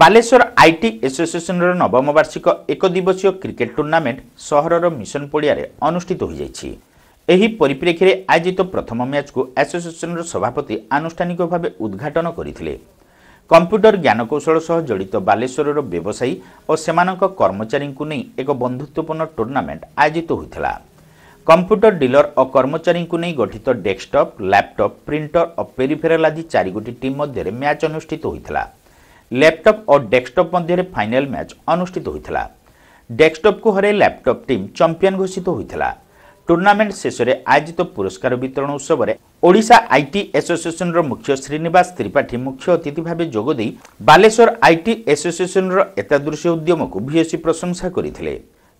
Balasore IT ଆସୋସିଏସନର ନବମ ବାର୍ଷିକ ଏକଦିବସୀୟ କ୍ରିକେଟ୍ ଟୁର୍ଣ୍ଣାମେଣ୍ଟ ସହରର ମିଶନ ପଡ଼ିଆରେ ଅନୁଷ୍ଠିତ ହୋଇଯାଇଛି ଏହି ପରିପ୍ରେକ୍ଷୀରେ ଆୟୋଜିତ ପ୍ରଥମ ମ୍ୟାଚ୍କୁ ଆସୋସିଏସନର ସଭାପତି ଆନୁଷ୍ଠାନିକ ଭାବେ ଉଦ୍ଘାଟନ କରିଥିଲେ କମ୍ପ୍ୟୁଟର ଜ୍ଞାନକୌଶଳ ସହ ଜଡ଼ିତ ବାଲେଶ୍ୱରର ବ୍ୟବସାୟୀ ଓ ସେମାନଙ୍କ କର୍ମଚାରୀଙ୍କୁ ନେଇ ଏକ ବନ୍ଧୁତ୍ୱପୂର୍ଣ୍ଣ ଟୁର୍ଣ୍ଣାମେଣ୍ଟ ଆୟୋଜିତ ହୋଇଥିଲା କମ୍ପ୍ୟୁଟର ଡିଲର ଓ କର୍ମଚାରୀଙ୍କୁ ନେଇ ଗଠିତ ଡେସ୍କଟପ୍ ଲ୍ୟାପଟପ୍ ପ୍ରିଣ୍ଟର ଓ ପେରିଫେରାଲ୍ ଆଦି ଚାରିଗୋଟି ଟିମ୍ ମଧ୍ୟରେ ମ୍ୟାଚ୍ ଅନୁଷ୍ଠିତ ହୋଇଥିଲା ল্যাপটপ ও ডেস্কটপ মধ্যে ফাইনাল ম্যাচ অনুষ্ঠিত হয়েছিল ডেস্কটপকু হরাই ল্যাপটপ টিম চম্পিয়ান ঘোষিত হয়েছিল ଟୁର୍ଣ୍ଣାମେଣ୍ଟ ଶେଷରେ ଆୟୋଜିତ ପୁରସ୍କାର ବିତରଣ ଉତ୍ସବରେ ଓଡ଼ିଶା ଆଇଟି ଆସୋସିଏସନର ମୁଖ୍ୟ ଶ୍ରୀନିବାସ ତ୍ରିପାଠୀ ମୁଖ୍ୟ ଅତିଥି ଭାବେ ଯୋଗଦେଇ ବାଲେଶ୍ୱର ଆଇଟି ଆସୋସିଏସନର ଏତାଦୃଶ୍ୟ ଉଦ୍ୟମକୁ ଭୂୟସୀ ପ୍ରଶଂସା କରିଥିଲେ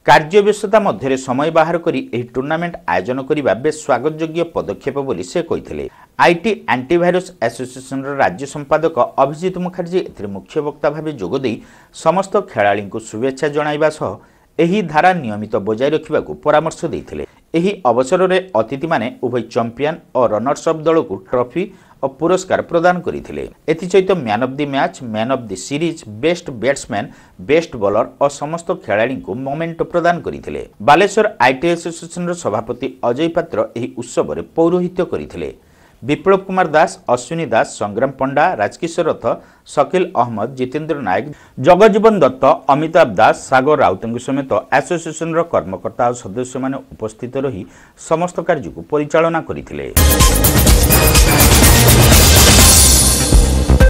କାର୍ଯ୍ୟବ୍ୟସ୍ତତା ମଧ୍ୟରେ ସମୟ ବାହାର କରି ଏହି ଟୁର୍ଣ୍ଣାମେଣ୍ଟ ଆୟୋଜନ କରିବା ବେଶ ସ୍ୱାଗତଯୋଗ୍ୟ ପଦକ୍ଷେପ ବୋଲି ସେ କହିଥିଲେ ଆଇଟି ଆଣ୍ଟିଭାଇରସ୍ ଆସୋସିଏସନ୍ର ରାଜ୍ୟ ସମ୍ପାଦକ ଅଭିଜିତ ମୁଖାର୍ଜୀ ଏଥିରେ ମୁଖ୍ୟ ବକ୍ତା ଭାବେ ଯୋଗଦେଇ ସମସ୍ତ ଖେଳାଳିଙ୍କୁ ଶୁଭେଚ୍ଛା ଜଣାଇବା ସହ ଏହି ଧାରା ନିୟମିତ ବଜାୟ ରଖିବାକୁ ପରାମର୍ଶ ଦେଇଥିଲେ ଏହି ଅବସରରେ ଅତିଥିମାନେ ଉଭୟ ଚମ୍ପିଆନ୍ ଓ ରନର୍ସ ଅଫ୍ ଦଳକୁ ଟ୍ରଫି ଓ ପୁରସ୍କାର ପ୍ରଦାନ କରିଥିଲେ ଏଥିସହିତ man of the match man of the series best batsman best bowler ଓ ସମସ୍ତ ଖେଳାଳିଙ୍କୁ ମୋମେଣ୍ଟ ପ୍ରଦାନ କରିଥିଲେ ବାଲେଶ୍ୱର ଆଇଟି ଆସୋସିଏସନ୍ର ସଭାପତି ଅଜୟ ପାତ୍ର ଏହି ଉତ୍ସବରେ ପୌରୋହିତ୍ୟ କରିଥିଲେ ବିପ୍ଳବ କୁମାର ଦାସ ଅଶ୍ୱିନୀ ଦାସ ସଂଗ୍ରାମ ପଣ୍ଡା ରାଜକିଶୋର ରଥ ସକିଲ ଅହମ୍ମଦ ଜିତେନ୍ଦ୍ର ନାୟକ ଜଗଜୀବନ ଦତ୍ତ ଅମିତାଭ ଦାସ ସାଗର ରାଉତଙ୍କ ସମେତ ଆସୋସିଏସନ୍ର କର୍ମକର୍ତ୍ତା ଓ ସଦସ୍ୟମାନେ ଉପସ୍ଥିତ ରହି ସମସ୍ତ କାର୍ଯ୍ୟକୁ ପରିଚାଳନା କରିଥିଲେ